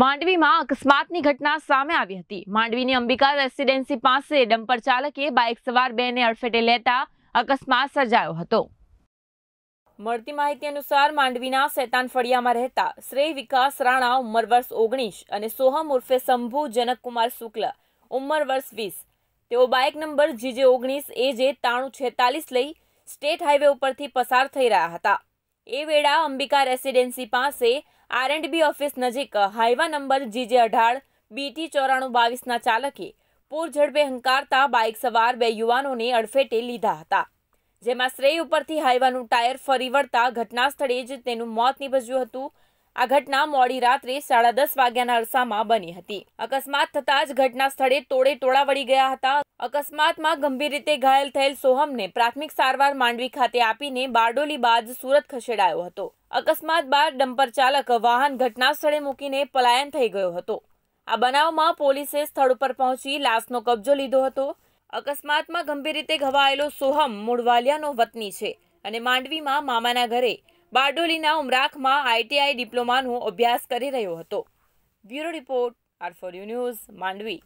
માંડવીમાં અકસ્માતની ઘટના સામે આવી હતી માંડવીની અંબિકા રેસિડેન્સી પાસે ડમ્પર ચાલકે બાઇક સવાર બેને અડફેટે લેતા અકસ્માત સર્જાયો હતો મળતી માહિતી અનુસાર માંડવીના શૈતાન ફળિયામાં રહેતા શ્રેય વિકાસ રાણા ઉંમર વર્ષ ઓગણીસ અને સોહમ ઉર્ફે શંભુ જનકકુમાર શુક્લ ઉંમર વર્ષ વીસ તેઓ બાઇક નંબર જીજે ઓગણીસ એ જે તાણું છેતાલીસ લઈ સ્ટેટ હાઈવે ઉપરથી પસાર થઈ રહ્યા હતા એ વેળા અંબિકા રેસિડેન્સી પાસે આર એન્ડ બી ઓફિસ નજીક હાઈવા નંબર જીજે અઢાર બીટી ચોરાણું બાવીસના ચાલકે પૂર ઝડપે હંકારતા બાઇક સવાર બે યુવાનોને અડફેટે લીધા હતા જેમાં શ્રેય ઉપરથી હાઈવાનું ટાયર ફરી વળતા ઘટના સ્થળે જ તેનું મોત નીપજ્યું હતું આ ઘટના મોડી રાત્રે સાડા દસ વાગ્યાના અરસામાં બની હતી અકસ્માત થતાં જ ઘટના સ્થળે તોડે તોડા વળી ગયા હતા અકસ્માતમાં ગંભીર રીતે ઘાયલ થયેલ સોહમને પ્રાથમિક સારવાર માંડવી ખાતે આપીને બારડોલી બાદ સુરત ખસેડાયો હતો અકસ્માત બાદ ડમ્પર ચાલક વાહન ઘટના સ્થળે મૂકીને પલાયન થઈ ગયો હતો આ બનાવમાં પોલીસે સ્થળ પર પહોંચી લાશનો કબજો લીધો હતો અકસ્માતમાં ગંભીર રીતે ઘવાયેલો સોહમ મૂળવાલિયાનો વતની છે અને માંડવીમાં મામાના ઘરે બારડોલીના ઉમરાખમાં આઈટીઆઈ ડિપ્લોમાનો અભ્યાસ કરી રહ્યો હતો bureau report R four U news Mandvi